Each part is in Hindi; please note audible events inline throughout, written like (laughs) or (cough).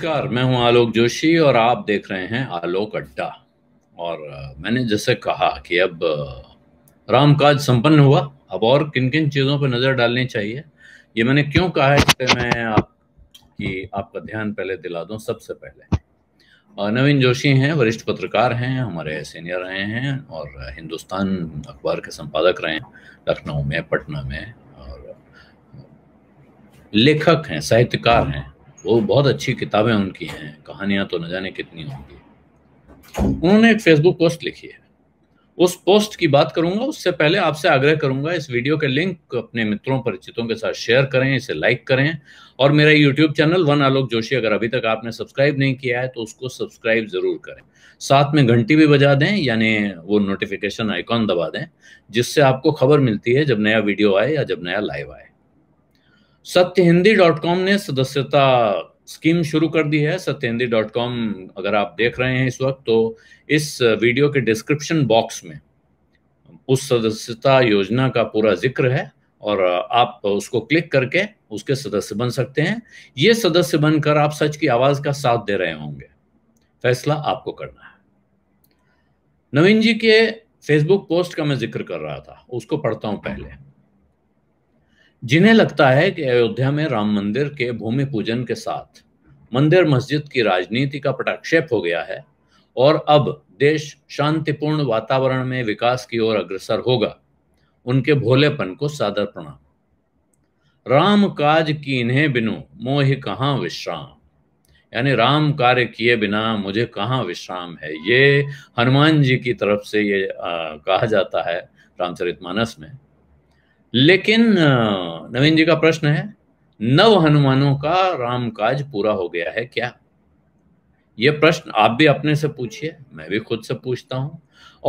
नमस्कार मैं हूं आलोक जोशी और आप देख रहे हैं आलोक अड्डा और मैंने जैसे कहा कि अब राम काज संपन्न हुआ अब और किन किन चीज़ों पर नज़र डालनी चाहिए ये मैंने क्यों कहा है कि मैं आप कि आपका ध्यान पहले दिला दूं सबसे पहले नवीन जोशी हैं वरिष्ठ पत्रकार हैं हमारे सीनियर रहे हैं और हिंदुस्तान अखबार के संपादक रहे हैं लखनऊ में पटना में और लेखक हैं साहित्यकार हैं वो बहुत अच्छी किताबें उनकी हैं कहानियां तो न जाने कितनी होंगी उन्होंने एक फेसबुक पोस्ट लिखी है उस पोस्ट की बात करूंगा उससे पहले आपसे आग्रह करूंगा इस वीडियो के लिंक अपने मित्रों परिचितों के साथ शेयर करें इसे लाइक करें और मेरा YouTube channel one Alok Joshi अगर अभी तक आपने सब्सक्राइब नहीं किया है तो उसको सब्सक्राइब जरूर करें साथ में घंटी भी बजा दें यानी वो नोटिफिकेशन आइकॉन दबा दें जिससे आपको खबर मिलती है जब नया वीडियो आए या जब नया लाइव आए सत्य हिंदी डॉट कॉम ने सदस्यता स्कीम शुरू कर दी है सत्य हिंदी डॉट कॉम अगर आप देख रहे हैं इस वक्त तो इस वीडियो के डिस्क्रिप्शन बॉक्स में उस सदस्यता योजना का पूरा जिक्र है और आप उसको क्लिक करके उसके सदस्य बन सकते हैं ये सदस्य बनकर आप सच की आवाज का साथ दे रहे होंगे फैसला आपको करना है नवीन जी के फेसबुक पोस्ट का मैं जिक्र कर रहा था उसको पढ़ता हूं पहले जिन्हें लगता है कि अयोध्या में राम मंदिर के भूमि पूजन के साथ मंदिर मस्जिद की राजनीति का पटाक्षेप हो गया है और अब देश शांतिपूर्ण वातावरण में विकास की ओर अग्रसर होगा उनके भोलेपन को सादर प्रणाम राम काज की इन्हें बिनु मोहि कहाँ विश्राम यानी राम कार्य किए बिना मुझे कहाँ विश्राम है ये हनुमान जी की तरफ से ये आ, कहा जाता है रामचरितमानस में लेकिन नवीन जी का प्रश्न है नव हनुमानों का राम काज पूरा हो गया है क्या यह प्रश्न आप भी अपने से पूछिए मैं भी खुद से पूछता हूं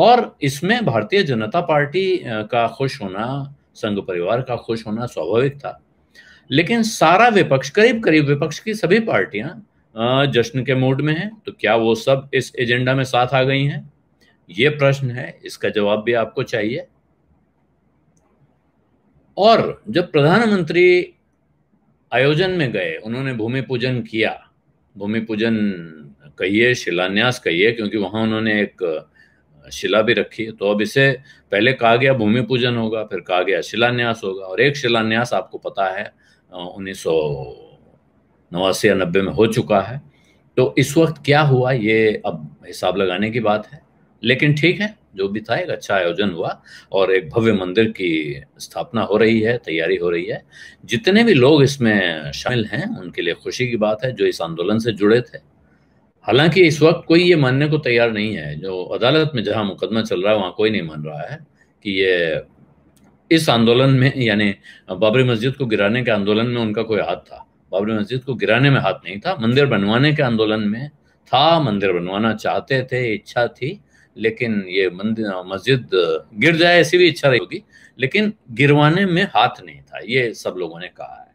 और इसमें भारतीय जनता पार्टी का खुश होना संघ परिवार का खुश होना स्वाभाविक था लेकिन सारा विपक्ष करीब करीब विपक्ष की सभी पार्टियां जश्न के मूड में हैं तो क्या वो सब इस एजेंडा में साथ आ गई हैं ये प्रश्न है इसका जवाब भी आपको चाहिए और जब प्रधानमंत्री आयोजन में गए उन्होंने भूमि पूजन किया भूमि पूजन कहिए शिलान्यास कहिए क्योंकि वहाँ उन्होंने एक शिला भी रखी है तो अब इसे पहले कहा गया भूमि पूजन होगा फिर कहा गया शिलान्यास होगा और एक शिलान्यास आपको पता है उन्नीस सौ नवासी या नब्बे में हो चुका है तो इस वक्त क्या हुआ ये अब हिसाब लगाने की बात है लेकिन ठीक है जो भी था एक अच्छा आयोजन हुआ और एक भव्य मंदिर की स्थापना हो रही है तैयारी हो रही है जितने भी लोग इसमें शामिल हैं उनके लिए खुशी की बात है जो इस आंदोलन से जुड़े थे हालांकि इस वक्त कोई ये मानने को तैयार नहीं है जो अदालत में जहां मुकदमा चल रहा है वहां कोई नहीं मान रहा है कि ये इस आंदोलन में यानी बाबरी मस्जिद को गिराने के आंदोलन में उनका कोई हाथ था बाबरी मस्जिद को गिराने में हाथ नहीं था मंदिर बनवाने के आंदोलन में था मंदिर बनवाना चाहते थे इच्छा थी लेकिन ये मंदिर मस्जिद गिर जाए ऐसी भी इच्छा रही होगी लेकिन गिरवाने में हाथ नहीं था ये सब लोगों ने कहा है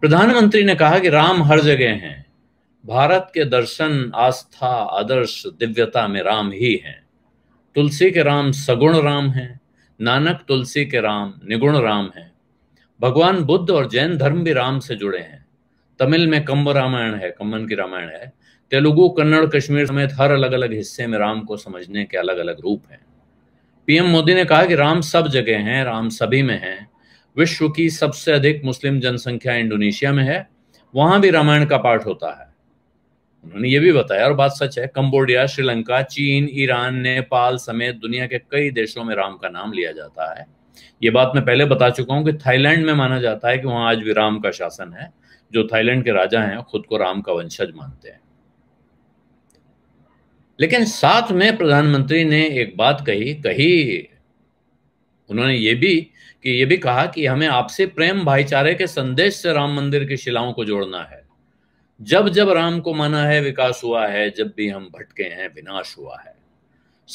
प्रधानमंत्री ने कहा कि राम हर जगह हैं भारत के दर्शन आस्था आदर्श दिव्यता में राम ही हैं तुलसी के राम सगुण राम हैं नानक तुलसी के राम निगुण राम हैं भगवान बुद्ध और जैन धर्म भी राम से जुड़े हैं तमिल में कम्ब रामायण है कम्बन की रामायण है तेलुगु कन्नड़ कश्मीर समेत हर अलग अलग हिस्से में राम को समझने के अलग अलग रूप हैं पीएम मोदी ने कहा कि राम सब जगह हैं राम सभी में हैं विश्व की सबसे अधिक मुस्लिम जनसंख्या इंडोनेशिया में है वहां भी रामायण का पाठ होता है उन्होंने ये भी बताया और बात सच है कंबोडिया श्रीलंका चीन ईरान नेपाल समेत दुनिया के कई देशों में राम का नाम लिया जाता है ये बात मैं पहले बता चुका हूँ कि थाईलैंड में माना जाता है कि वहाँ आज भी राम का शासन है जो थाईलैंड के राजा हैं खुद को राम का वंशज मानते हैं लेकिन साथ में प्रधानमंत्री ने एक बात कही कही उन्होंने ये भी कि ये भी कहा कि हमें आपसे प्रेम भाईचारे के संदेश से राम मंदिर की शिलाओं को जोड़ना है जब जब राम को माना है विकास हुआ है जब भी हम भटके हैं विनाश हुआ है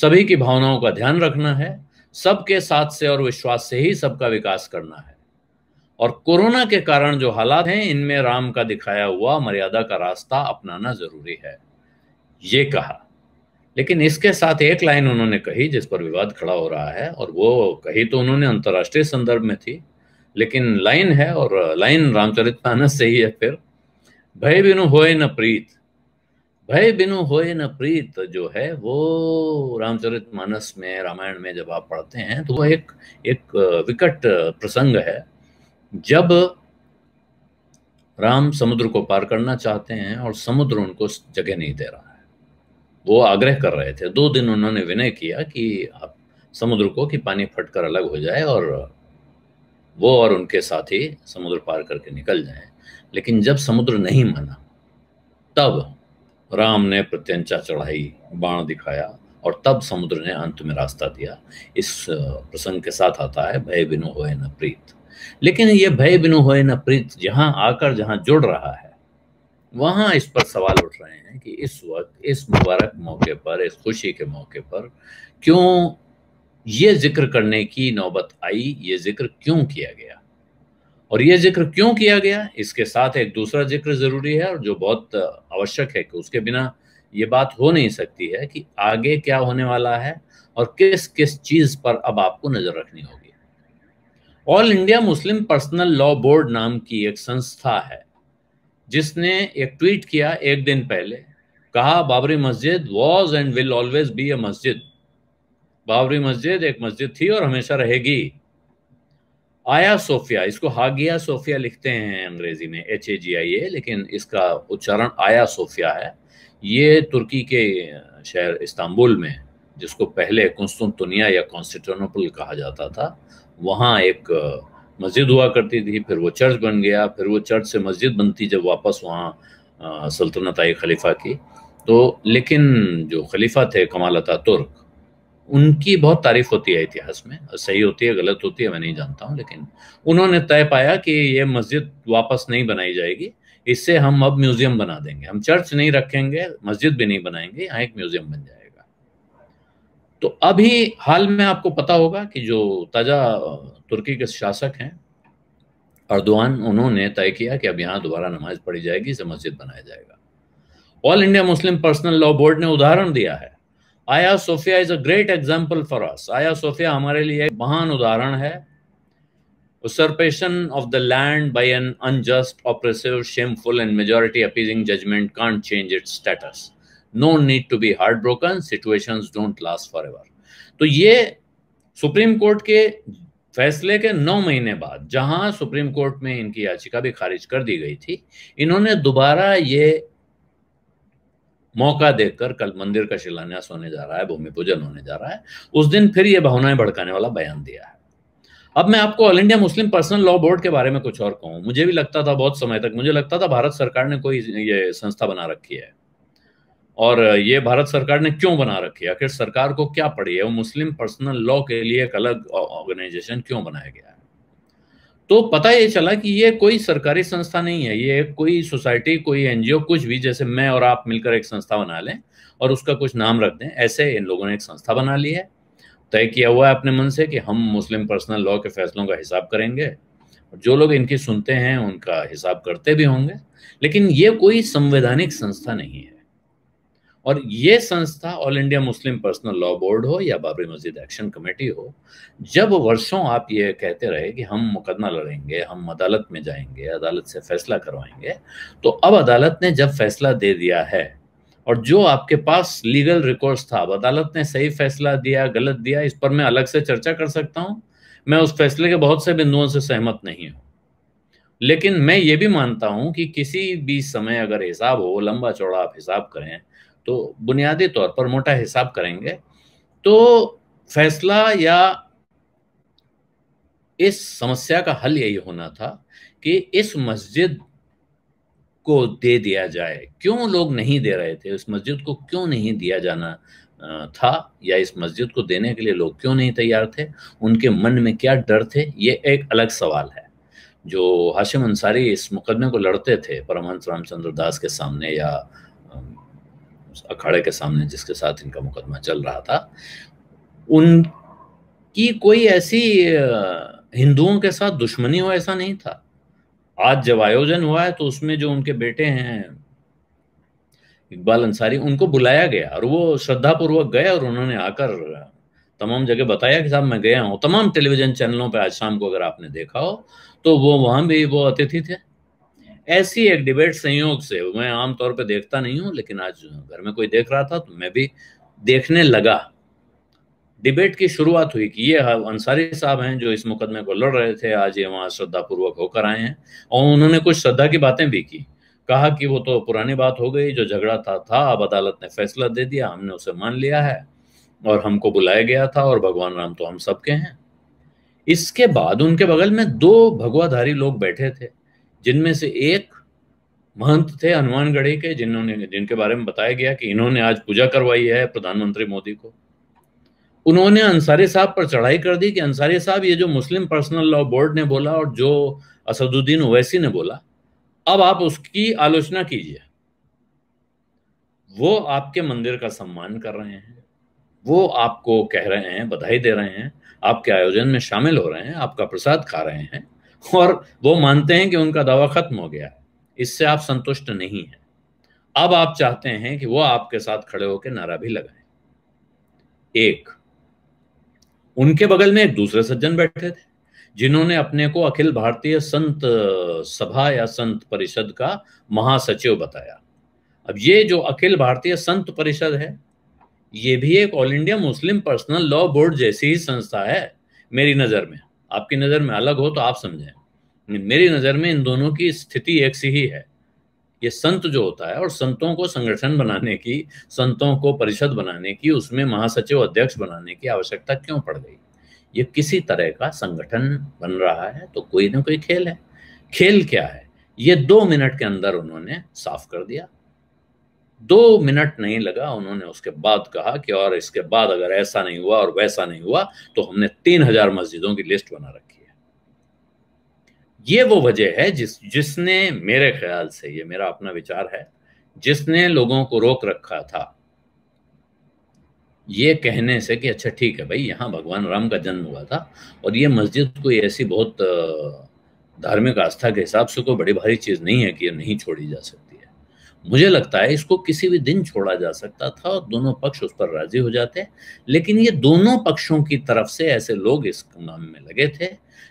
सभी की भावनाओं का ध्यान रखना है सबके साथ से और विश्वास से ही सबका विकास करना है और कोरोना के कारण जो हालात हैं इनमें राम का दिखाया हुआ मर्यादा का रास्ता अपनाना जरूरी है ये कहा लेकिन इसके साथ एक लाइन उन्होंने कही जिस पर विवाद खड़ा हो रहा है और वो कही तो उन्होंने अंतर्राष्ट्रीय संदर्भ में थी लेकिन लाइन है और लाइन रामचरित मानस से ही है फिर भय बिनु होए न प्रीत भय बिनु होए न प्रीत जो है वो रामचरित मानस में रामायण में जब आप पढ़ते हैं तो वो एक एक विकट प्रसंग है जब राम समुद्र को पार करना चाहते हैं और समुद्र उनको जगह नहीं दे रहा है वो आग्रह कर रहे थे दो दिन उन्होंने विनय किया कि आप समुद्र को कि पानी फटकर अलग हो जाए और वो और उनके साथी समुद्र पार करके निकल जाएं लेकिन जब समुद्र नहीं माना तब राम ने प्रत्यंचा चढ़ाई बाण दिखाया और तब समुद्र ने अंत में रास्ता दिया इस प्रसंग के साथ आता है भय बिनु होए न प्रीत लेकिन ये भय बिनु होए न प्रीत जहां आकर जहां जुड़ रहा है वहाँ इस पर सवाल उठ रहे हैं कि इस वक्त इस मुबारक मौके पर इस खुशी के मौके पर क्यों ये जिक्र करने की नौबत आई ये जिक्र क्यों किया गया और ये जिक्र क्यों किया गया इसके साथ एक दूसरा जिक्र ज़रूरी है और जो बहुत आवश्यक है कि उसके बिना ये बात हो नहीं सकती है कि आगे क्या होने वाला है और किस किस चीज़ पर अब आपको नज़र रखनी होगी All India Muslim Personal Law Board नाम की एक संस्था है जिसने एक ट्वीट किया एक दिन पहले कहा Babri Masjid was and will always be a masjid Babri मस्जिद एक मस्जिद थी और हमेशा रहेगी आया सोफिया इसको हागिया सोफिया लिखते हैं अंग्रेजी में एच ए जी आई ए लेकिन इसका उच्चारण आया सोफिया है ये तुर्की के शहर इस्तांबुल में जिसको पहले कुस्तुनतुनिया या कॉन्स्टिटोनोपल कहा जाता था वहाँ एक मस्जिद हुआ करती थी फिर वो चर्च बन गया फिर वो चर्च से मस्जिद बनती जब वापस वहाँ सल्तनत आई खलीफा की तो लेकिन जो खलीफा थे कमाल तुर्क उनकी बहुत तारीफ होती है इतिहास में सही होती है गलत होती है मैं नहीं जानता हूँ लेकिन उन्होंने तय पाया कि ये मस्जिद वापस नहीं बनाई जाएगी इससे हम अब म्यूजियम बना देंगे हम चर्च नहीं रखेंगे मस्जिद भी नहीं बनाएंगे यहाँ एक म्यूजियम बन जाएगा तो अभी हाल में आपको पता होगा कि जो ताज़ा तुर्की के शासक हैं अर्दवान उन्होंने तय किया कि अब यहां दोबारा नमाज पढ़ी जाएगी इसे मस्जिद बनाया जाएगा All India Muslim Personal Law Board ने उदाहरण दिया है Aya Sofia is a great example for us Aya Sofia हमारे लिए एक महान उदाहरण है of the land land an unjust oppressive shameful and and appeasing judgement can't change its status no need to be heart broken situation don't last for ever तो ये सुप्रीम कोर्ट के फैसले के नौ महीने बाद जहां सुप्रीम कोर्ट में इनकी याचिका भी खारिज कर दी गई थी इन्होंने दोबारा ये मौका देकर कल मंदिर का शिलान्यास होने जा रहा है भूमि पूजन होने जा रहा है उस दिन फिर ये भावनाएं भड़काने वाला बयान दिया है अब मैं आपको All India Muslim Personal Law Board के बारे में कुछ और कहूं मुझे भी लगता था बहुत समय तक मुझे लगता था भारत सरकार ने कोई ये संस्था बना रखी है और ये भारत सरकार ने क्यों बना रखी है आखिर सरकार को क्या पड़ी है वो मुस्लिम पर्सनल लॉ के लिए एक अलग ऑर्गेनाइजेशन क्यों बनाया गया है तो पता ये चला कि ये कोई सरकारी संस्था नहीं है ये कोई सोसाइटी कोई एनजीओ कुछ भी जैसे मैं और आप मिलकर एक संस्था बना लें और उसका कुछ नाम रख दें ऐसे इन लोगों ने एक संस्था बना ली है तय किया हुआ है अपने मन से कि हम मुस्लिम पर्सनल लॉ के फैसलों का हिसाब करेंगे जो लोग इनकी सुनते हैं उनका हिसाब करते भी होंगे लेकिन ये कोई संवैधानिक संस्था नहीं है और ये संस्था All India Muslim Personal Law Board हो या बाबरी मस्जिद एक्शन कमेटी हो जब वर्षों आप ये कहते रहे कि हम मुकदमा लड़ेंगे हम अदालत में जाएंगे अदालत से फैसला करवाएंगे तो अब अदालत ने जब फैसला दे दिया है और जो आपके पास लीगल रिकॉर्ड था अब अदालत ने सही फैसला दिया गलत दिया इस पर मैं अलग से चर्चा कर सकता हूँ मैं उस फैसले के बहुत से बिंदुओं से सहमत नहीं हूँ लेकिन मैं ये भी मानता हूँ कि किसी भी समय अगर हिसाब हो लंबा चौड़ा आप हिसाब करें तो बुनियादी तौर पर मोटा हिसाब करेंगे तो फैसला या इस समस्या का हल यही होना था कि इस मस्जिद को दे दिया जाए क्यों लोग नहीं दे रहे थे इस मस्जिद को क्यों नहीं दिया जाना था या इस मस्जिद को देने के लिए लोग क्यों नहीं तैयार थे उनके मन में क्या डर थे ये एक अलग सवाल है जो हाशिम अंसारी इस मुकदमे को लड़ते थे परमहंस रामचंद्र दास के सामने या अखाड़े के सामने जिसके साथ इनका मुकदमा चल रहा था उनकी कोई ऐसी हिंदुओं के साथ दुश्मनी हो ऐसा नहीं था आज जब आयोजन हुआ है तो उसमें जो उनके बेटे हैं इकबाल अंसारी उनको बुलाया गया और वो श्रद्धापूर्वक गए और उन्होंने आकर तमाम जगह बताया कि साहब मैं गया हूँ तमाम टेलीविजन चैनलों पर आज शाम को अगर आपने देखा हो तो वो वहां भी वो अतिथि थे ऐसी एक डिबेट संयोग से मैं आमतौर पर देखता नहीं हूँ लेकिन आज घर में कोई देख रहा था तो मैं भी देखने लगा डिबेट की शुरुआत हुई कि ये हाँ, अंसारी साहब हैं जो इस मुकदमे को लड़ रहे थे आज ये वहाँ श्रद्धापूर्वक होकर आए हैं और उन्होंने कुछ श्रद्धा की बातें भी की कहा कि वो तो पुरानी बात हो गई जो झगड़ा था था अब अदालत ने फैसला दे दिया हमने उसे मान लिया है और हमको बुलाया गया था और भगवान राम तो हम सबके हैं इसके बाद उनके बगल में दो भगवाधारी लोग बैठे थे जिनमें से एक महंत थे हनुमानगढ़ी के जिन्होंने जिनके बारे में बताया गया कि इन्होंने आज पूजा करवाई है प्रधानमंत्री मोदी को उन्होंने अंसारी साहब पर चढ़ाई कर दी कि अंसारी साहब ये जो मुस्लिम पर्सनल लॉ बोर्ड ने बोला और जो असदुद्दीन ओवैसी ने बोला अब आप उसकी आलोचना कीजिए वो आपके मंदिर का सम्मान कर रहे हैं वो आपको कह रहे हैं बधाई दे रहे हैं आपके आयोजन में शामिल हो रहे हैं आपका प्रसाद खा रहे हैं और वो मानते हैं कि उनका दावा खत्म हो गया इससे आप संतुष्ट नहीं हैं अब आप चाहते हैं कि वो आपके साथ खड़े होकर नारा भी लगाए एक उनके बगल में एक दूसरे सज्जन बैठे थे जिन्होंने अपने को अखिल भारतीय संत सभा या संत परिषद का महासचिव बताया अब ये जो अखिल भारतीय संत परिषद है ये भी एक All India Muslim Personal Law Board जैसी ही संस्था है मेरी नज़र में आपकी नज़र में अलग हो तो आप समझें मेरी नज़र में इन दोनों की स्थिति एक सी ही है ये संत जो होता है और संतों को संगठन बनाने की संतों को परिषद बनाने की उसमें महासचिव अध्यक्ष बनाने की आवश्यकता क्यों पड़ गई ये किसी तरह का संगठन बन रहा है तो कोई ना कोई खेल है खेल क्या है ये दो मिनट के अंदर उन्होंने साफ कर दिया दो मिनट नहीं लगा उन्होंने उसके बाद कहा कि और इसके बाद अगर ऐसा नहीं हुआ और वैसा नहीं हुआ तो हमने तीन हजार मस्जिदों की लिस्ट बना रखी है ये वो वजह है जिस जिसने मेरे ख्याल से ये मेरा अपना विचार है जिसने लोगों को रोक रखा था ये कहने से कि अच्छा ठीक है भाई यहाँ भगवान राम का जन्म हुआ था और ये मस्जिद कोई ऐसी बहुत धार्मिक आस्था के हिसाब से कोई बड़ी भारी चीज़ नहीं है कि ये नहीं छोड़ी जा सकती है मुझे लगता है इसको किसी भी दिन छोड़ा जा सकता था और दोनों पक्ष उस पर राजी हो जाते लेकिन ये दोनों पक्षों की तरफ से ऐसे लोग इस काम में लगे थे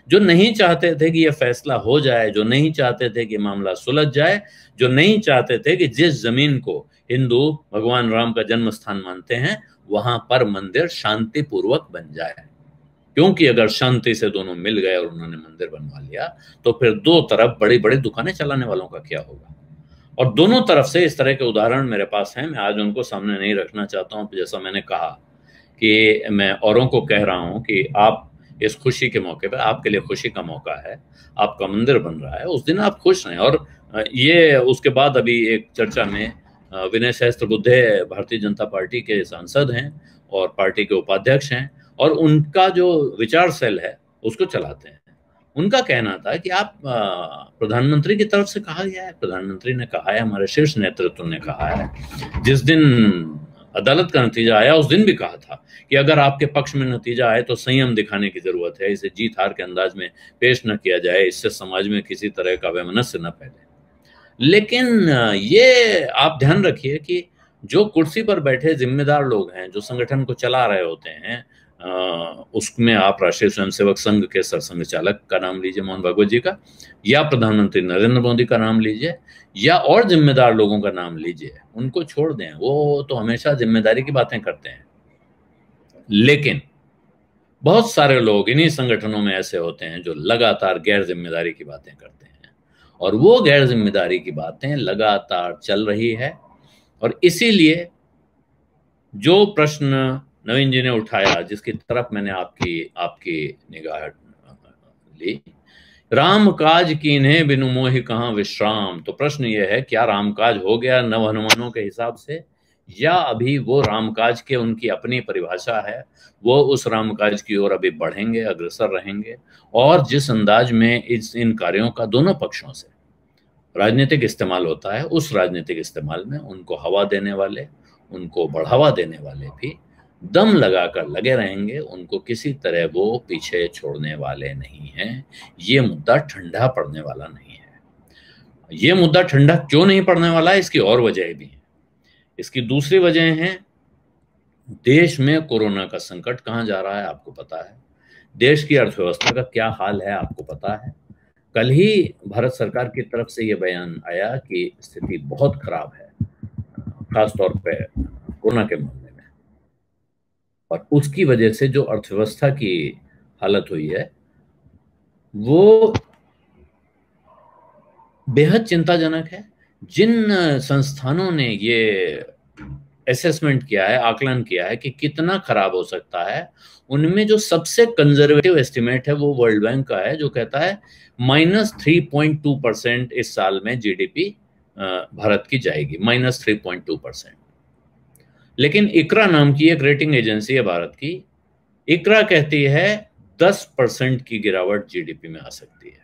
जो नहीं चाहते थे कि यह फैसला हो जाए जो नहीं चाहते थे कि मामला सुलझ जाए जो नहीं चाहते थे कि जिस जमीन को हिंदू भगवान राम का जन्म स्थान मानते हैं वहां पर मंदिर शांतिपूर्वक बन जाए क्योंकि अगर शांति से दोनों मिल गए और उन्होंने मंदिर बनवा लिया तो फिर दो तरफ बड़ी बड़ी दुकानें चलाने वालों का क्या होगा और दोनों तरफ से इस तरह के उदाहरण मेरे पास हैं मैं आज उनको सामने नहीं रखना चाहता हूं जैसा मैंने कहा कि मैं औरों को कह रहा हूं कि आप इस खुशी के मौके पर आपके लिए खुशी का मौका है आपका मंदिर बन रहा है उस दिन आप खुश रहें और ये उसके बाद अभी एक चर्चा में विनय सहस्त्र बुद्धे भारतीय जनता पार्टी के सांसद हैं और पार्टी के उपाध्यक्ष हैं और उनका जो विचार सेल है उसको चलाते हैं उनका कहना था कि आप प्रधानमंत्री की तरफ से कहा गया है प्रधानमंत्री ने कहा है हमारे शीर्ष नेतृत्व ने कहा है जिस दिन अदालत का नतीजा आया उस दिन भी कहा था कि अगर आपके पक्ष में नतीजा आए तो संयम दिखाने की जरूरत है इसे जीत हार के अंदाज में पेश न किया जाए इससे समाज में किसी तरह का वैमनस्य न फैले लेकिन ये आप ध्यान रखिए कि जो कुर्सी पर बैठे जिम्मेदार लोग हैं जो संगठन को चला रहे होते हैं उसमें आप राष्ट्रीय स्वयंसेवक संघ के सरसंघ चालक का नाम लीजिए मोहन भागवत जी का या प्रधानमंत्री नरेंद्र मोदी का नाम लीजिए या और जिम्मेदार लोगों का नाम लीजिए उनको छोड़ दें वो तो हमेशा जिम्मेदारी की बातें करते हैं लेकिन बहुत सारे लोग इन्हीं संगठनों में ऐसे होते हैं जो लगातार गैर जिम्मेदारी की बातें करते हैं और वो गैर जिम्मेदारी की बातें लगातार चल रही है और इसीलिए जो प्रश्न नवीन जी ने उठाया जिसकी तरफ मैंने आपकी आपकी निगाह ली राम काज की इन्हें बिनु मोहि कहा विश्राम तो प्रश्न यह है क्या राम काज हो गया नव हनुमानों के हिसाब से या अभी वो काज के उनकी अपनी परिभाषा है वो उस राम काज की ओर अभी बढ़ेंगे अग्रसर रहेंगे और जिस अंदाज में इस इन कार्यों का दोनों पक्षों से राजनीतिक इस्तेमाल होता है उस राजनीतिक इस्तेमाल में उनको हवा देने वाले उनको बढ़ावा देने वाले भी दम लगाकर लगे रहेंगे उनको किसी तरह वो पीछे छोड़ने वाले नहीं हैं ये मुद्दा ठंडा पड़ने वाला नहीं है ये मुद्दा ठंडा क्यों नहीं पड़ने वाला इसकी और वजह भी हैं इसकी दूसरी वजह है देश में कोरोना का संकट कहाँ जा रहा है आपको पता है देश की अर्थव्यवस्था का क्या हाल है आपको पता है कल ही भारत सरकार की तरफ से ये बयान आया कि स्थिति बहुत खराब है खासतौर पर कोरोना के मामले और उसकी वजह से जो अर्थव्यवस्था की हालत हुई है वो बेहद चिंताजनक है जिन संस्थानों ने ये असेसमेंट किया है आकलन किया है कि कितना खराब हो सकता है उनमें जो सबसे कंजर्वेटिव एस्टिमेट है वो वर्ल्ड बैंक का है जो कहता है minus three point two percent इस साल में जीडीपी भारत की जाएगी minus three point two percent लेकिन इकरा नाम की एक रेटिंग एजेंसी है भारत की इकरा कहती है दस परसेंट की गिरावट जीडीपी में आ सकती है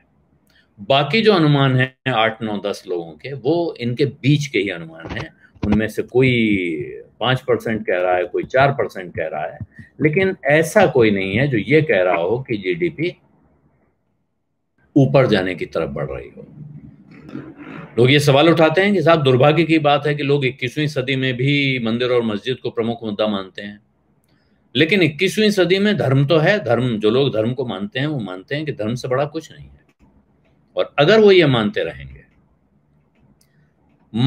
बाकी जो अनुमान है आठ नौ दस लोगों के वो इनके बीच के ही अनुमान है उनमें से कोई पांच परसेंट कह रहा है कोई चार परसेंट कह रहा है लेकिन ऐसा कोई नहीं है जो ये कह रहा हो कि जीडीपी ऊपर जाने की तरफ बढ़ रही हो लोग ये सवाल उठाते हैं कि साहब दुर्भाग्य की बात है कि लोग 21वीं सदी में भी मंदिर और मस्जिद को प्रमुख मुद्दा मानते हैं लेकिन 21वीं सदी में धर्म तो है धर्म जो लोग धर्म को मानते हैं वो मानते हैं कि धर्म से बड़ा कुछ नहीं है और अगर वो ये मानते रहेंगे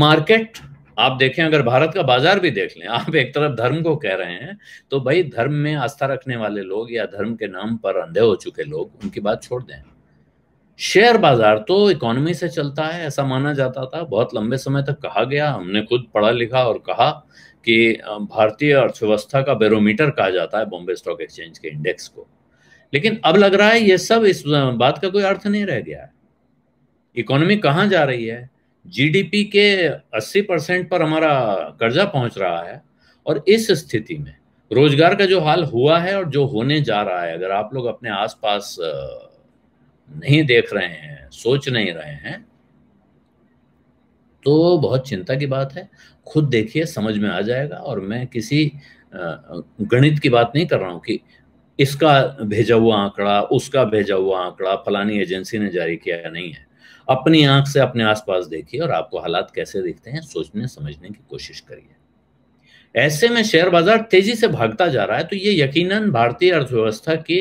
मार्केट आप देखें अगर भारत का बाजार भी देख लें आप एक तरफ धर्म को कह रहे हैं तो भाई धर्म में आस्था रखने वाले लोग या धर्म के नाम पर अंधे हो चुके लोग उनकी बात छोड़ दें शेयर बाजार तो इकोनॉमी से चलता है ऐसा माना जाता था बहुत लंबे समय तक कहा गया हमने खुद पढ़ा लिखा और कहा कि भारतीय अर्थव्यवस्था का बैरोमीटर कहा जाता है बॉम्बे स्टॉक एक्सचेंज के इंडेक्स को लेकिन अब लग रहा है ये सब इस बात का कोई अर्थ नहीं रह गया है इकोनॉमी कहाँ जा रही है जीडीपी के 80 परसेंट पर हमारा कर्जा पहुंच रहा है और इस स्थिति में रोजगार का जो हाल हुआ है और जो होने जा रहा है अगर आप लोग अपने आसपास नहीं देख रहे हैं सोच नहीं रहे हैं तो बहुत चिंता की बात है खुद देखिए समझ में आ जाएगा और मैं किसी गणित की बात नहीं कर रहा हूं कि इसका भेजा हुआ आंकड़ा उसका भेजा हुआ आंकड़ा फलानी एजेंसी ने जारी किया या नहीं है अपनी आंख से अपने आसपास देखिए और आपको हालात कैसे दिखते हैं सोचने समझने की कोशिश करिए ऐसे में शेयर बाजार तेजी से भागता जा रहा है तो ये यकीनन भारतीय अर्थव्यवस्था की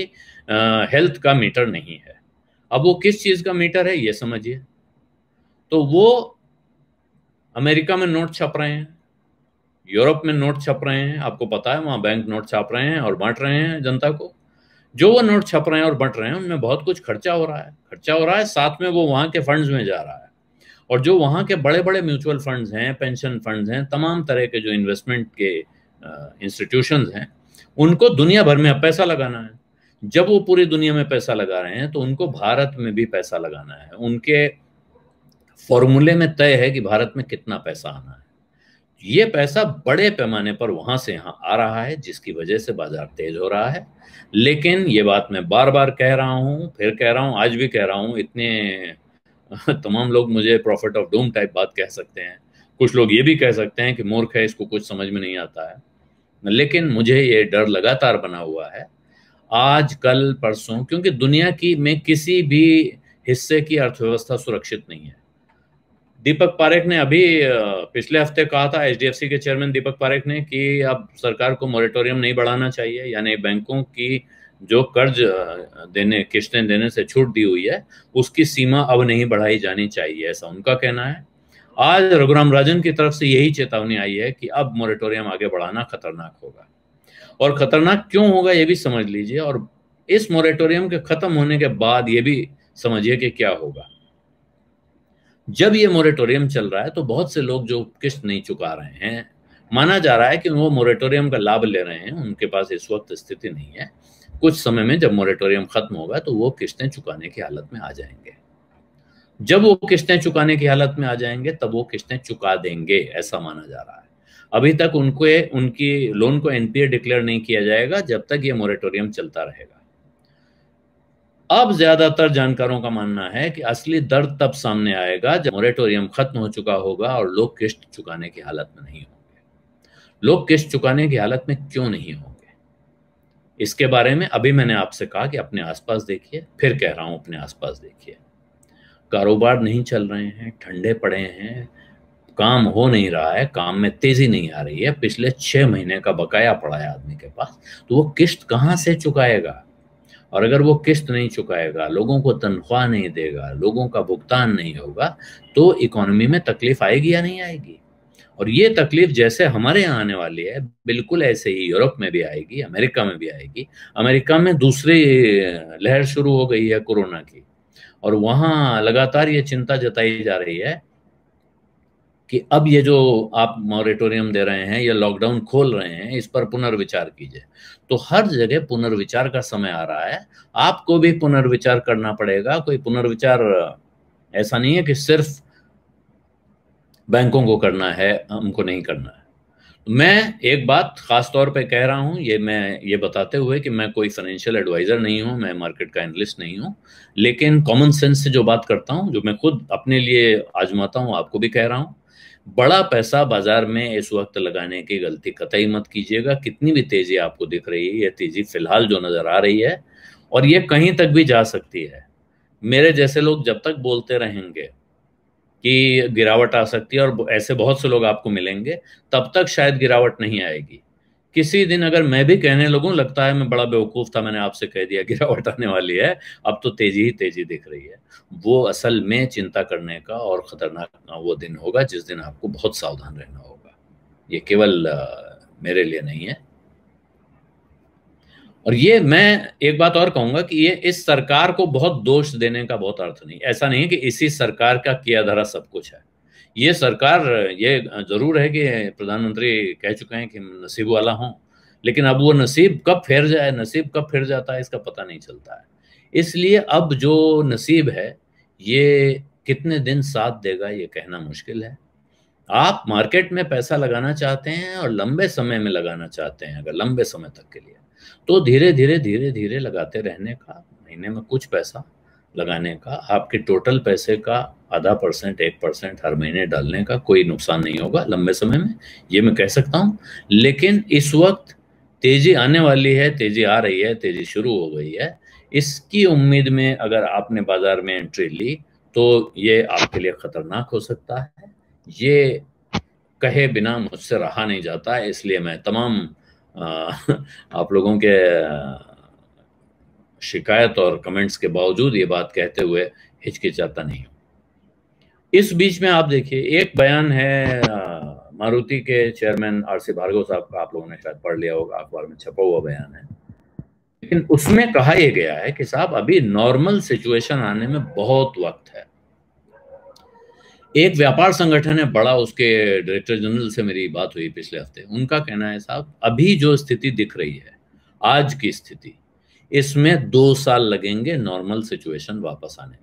हेल्थ का मीटर नहीं है अब वो किस चीज का मीटर है ये समझिए तो वो अमेरिका में नोट छप रहे हैं यूरोप में नोट छप रहे हैं आपको पता है वहां बैंक नोट छाप रहे हैं और बांट रहे हैं जनता को जो वो नोट छप रहे हैं और बंट रहे हैं उनमें बहुत कुछ खर्चा हो रहा है खर्चा हो रहा है साथ में वो वहाँ के फंड्स में जा रहा है और जो वहाँ के बड़े बड़े म्यूचुअल फंड्स हैं पेंशन फंड्स हैं तमाम तरह के जो इन्वेस्टमेंट के इंस्टीट्यूशंस हैं उनको दुनिया भर में अब पैसा लगाना है जब वो पूरी दुनिया में पैसा लगा रहे हैं तो उनको भारत में भी पैसा लगाना है उनके फॉर्मूले में तय है कि भारत में कितना पैसा आना है ये पैसा बड़े पैमाने पर वहां से यहां आ रहा है जिसकी वजह से बाजार तेज हो रहा है लेकिन ये बात मैं बार बार कह रहा हूँ फिर कह रहा हूँ आज भी कह रहा हूँ इतने (laughs) तमाम लोग मुझे प्रॉफिट ऑफ डूम टाइप बात कह सकते हैं कुछ लोग ये भी कह सकते हैं कि मूर्ख है इसको कुछ समझ में नहीं आता है लेकिन मुझे ये डर लगातार बना हुआ है आज कल परसों क्योंकि दुनिया की में किसी भी हिस्से की अर्थव्यवस्था सुरक्षित नहीं है दीपक पारेख ने अभी पिछले हफ्ते कहा था एचडीएफसी के चेयरमैन दीपक पारेख ने कि अब सरकार को मॉरेटोरियम नहीं बढ़ाना चाहिए यानी बैंकों की जो कर्ज देने किश्तें देने से छूट दी हुई है उसकी सीमा अब नहीं बढ़ाई जानी चाहिए ऐसा उनका कहना है आज रघुराम राजन की तरफ से यही चेतावनी आई है कि अब मॉरेटोरियम आगे बढ़ाना खतरनाक होगा और खतरनाक क्यों होगा ये भी समझ लीजिए और इस मोरेटोरियम के खत्म होने के बाद ये भी समझिए कि क्या होगा जब ये मोरेटोरियम चल रहा है तो बहुत से लोग जो किस्त नहीं चुका रहे हैं माना जा रहा है कि वो मोरेटोरियम का लाभ ले रहे हैं उनके पास इस वक्त स्थिति नहीं है कुछ समय में जब मोरेटोरियम खत्म होगा तो वो किस्तें चुकाने की हालत में आ जाएंगे जब वो किस्तें चुकाने की हालत में आ जाएंगे तब वो किस्तें चुका देंगे ऐसा माना जा रहा है अभी तक उनको उनकी लोन को एनपीए डिक्लेयर नहीं किया जाएगा जब तक ये मोरेटोरियम चलता रहेगा अब ज्यादातर जानकारों का मानना है कि असली दर्द तब सामने आएगा जब मोरेटोरियम खत्म हो चुका होगा और लोग किस्त चुकाने की हालत में नहीं होंगे लोग किस्त चुकाने की हालत में क्यों नहीं होंगे इसके बारे में अभी मैंने आपसे कहा कि अपने आसपास देखिए फिर कह रहा हूं अपने आसपास देखिए कारोबार नहीं चल रहे हैं ठंडे पड़े हैं काम हो नहीं रहा है काम में तेजी नहीं आ रही है पिछले छः महीने का बकाया पड़ा है आदमी के पास तो वो किस्त कहाँ से चुकाएगा और अगर वो किस्त नहीं चुकाएगा लोगों को तनख्वाह नहीं देगा लोगों का भुगतान नहीं होगा तो इकोनॉमी में तकलीफ आएगी या नहीं आएगी और ये तकलीफ जैसे हमारे यहाँ आने वाली है बिल्कुल ऐसे ही यूरोप में भी आएगी अमेरिका में भी आएगी अमेरिका में दूसरी लहर शुरू हो गई है कोरोना की और वहाँ लगातार ये चिंता जताई जा रही है कि अब ये जो आप मॉरेटोरियम दे रहे हैं या लॉकडाउन खोल रहे हैं इस पर पुनर्विचार कीजिए तो हर जगह पुनर्विचार का समय आ रहा है आपको भी पुनर्विचार करना पड़ेगा कोई पुनर्विचार ऐसा नहीं है कि सिर्फ बैंकों को करना है हमको नहीं करना है मैं एक बात खास तौर पे कह रहा हूं ये मैं ये बताते हुए कि मैं कोई फाइनेंशियल एडवाइज़र नहीं हूं मैं मार्केट का एनालिस्ट नहीं हूँ लेकिन कॉमन सेंस से जो बात करता हूं जो मैं खुद अपने लिए आजमाता हूं आपको भी कह रहा हूं बड़ा पैसा बाजार में इस वक्त लगाने की गलती कतई मत कीजिएगा कितनी भी तेजी आपको दिख रही है यह तेजी फिलहाल जो नजर आ रही है और ये कहीं तक भी जा सकती है मेरे जैसे लोग जब तक बोलते रहेंगे कि गिरावट आ सकती है और ऐसे बहुत से लोग आपको मिलेंगे तब तक शायद गिरावट नहीं आएगी किसी दिन अगर मैं भी कहने लगूं लगता है मैं बड़ा बेवकूफ था मैंने आपसे कह दिया गिरावट (laughs) आने वाली है अब तो तेजी ही तेजी दिख रही है वो असल में चिंता करने का और खतरनाक वो दिन होगा जिस दिन आपको बहुत सावधान रहना होगा ये केवल मेरे लिए नहीं है और ये मैं एक बात और कहूंगा कि ये इस सरकार को बहुत दोष देने का बहुत अर्थ नहीं ऐसा नहीं है कि इसी सरकार का किया धरा सब कुछ है ये सरकार ये ज़रूर है कि प्रधानमंत्री कह चुके हैं कि नसीब वाला हूँ लेकिन अब वो नसीब कब फेर जाए नसीब कब फेर जाता है इसका पता नहीं चलता है इसलिए अब जो नसीब है ये कितने दिन साथ देगा ये कहना मुश्किल है आप मार्केट में पैसा लगाना चाहते हैं और लंबे समय में लगाना चाहते हैं अगर लंबे समय तक के लिए तो धीरे धीरे धीरे धीरे लगाते रहने का महीने में कुछ पैसा लगाने का आपके टोटल पैसे का आधा परसेंट एक परसेंट हर महीने डालने का कोई नुकसान नहीं होगा लंबे समय में ये मैं कह सकता हूँ लेकिन इस वक्त तेजी आने वाली है तेजी आ रही है तेजी शुरू हो गई है इसकी उम्मीद में अगर आपने बाजार में एंट्री ली तो ये आपके लिए खतरनाक हो सकता है ये कहे बिना मुझसे रहा नहीं जाता है इसलिए मैं तमाम (laughs) आप लोगों के शिकायत और कमेंट्स के बावजूद ये बात कहते हुए हिचकिचाता नहीं हूँ इस बीच में आप देखिए एक बयान है मारुति के चेयरमैन आर सी भार्गव साहब का आप लोगों ने शायद पढ़ लिया होगा अखबार में छपा हुआ बयान है लेकिन उसमें कहा यह गया है कि साहब अभी नॉर्मल सिचुएशन आने में बहुत वक्त है एक व्यापार संगठन है बड़ा उसके डायरेक्टर जनरल से मेरी बात हुई पिछले हफ्ते उनका कहना है साहब अभी जो स्थिति दिख रही है आज की स्थिति इसमें दो साल लगेंगे नॉर्मल सिचुएशन वापस आने में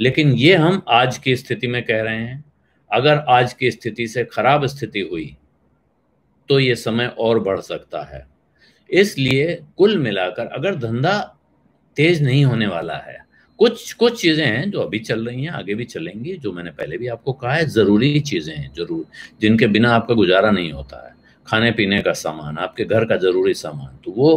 लेकिन ये हम आज की स्थिति में कह रहे हैं अगर आज की स्थिति से खराब स्थिति हुई तो ये समय और बढ़ सकता है इसलिए कुल मिलाकर अगर धंधा तेज नहीं होने वाला है कुछ कुछ चीज़ें हैं जो अभी चल रही हैं आगे भी चलेंगी जो मैंने पहले भी आपको कहा है ज़रूरी चीज़ें हैं जरूर जिनके बिना आपका गुजारा नहीं होता है खाने पीने का सामान आपके घर का ज़रूरी सामान तो वो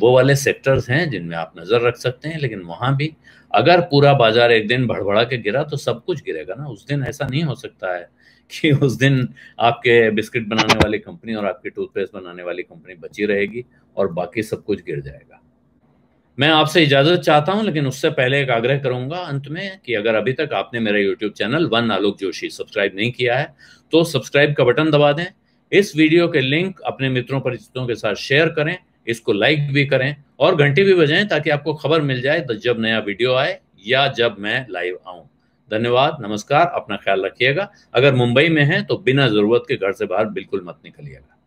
वो वाले सेक्टर्स हैं जिनमें आप नज़र रख सकते हैं लेकिन वहां भी अगर पूरा बाजार एक दिन भड़बड़ा के गिरा तो सब कुछ गिरेगा ना उस दिन ऐसा नहीं हो सकता है कि उस दिन आपके बिस्किट बनाने वाली कंपनी और आपकी टूथपेस्ट बनाने वाली कंपनी बची रहेगी और बाकी सब कुछ गिर जाएगा मैं आपसे इजाजत चाहता हूं लेकिन उससे पहले एक आग्रह करूंगा अंत में कि अगर अभी तक आपने मेरा YouTube channel one Alok Joshi subscribe नहीं किया है तो सब्सक्राइब का बटन दबा दें इस वीडियो के लिंक अपने मित्रों परिचितों के साथ शेयर करें इसको लाइक भी करें और घंटे भी बजाएं ताकि आपको खबर मिल जाए तो जब नया वीडियो आए या जब मैं लाइव आऊं धन्यवाद नमस्कार अपना ख्याल रखिएगा अगर मुंबई में हैं तो बिना जरूरत के घर से बाहर बिल्कुल मत निकलिएगा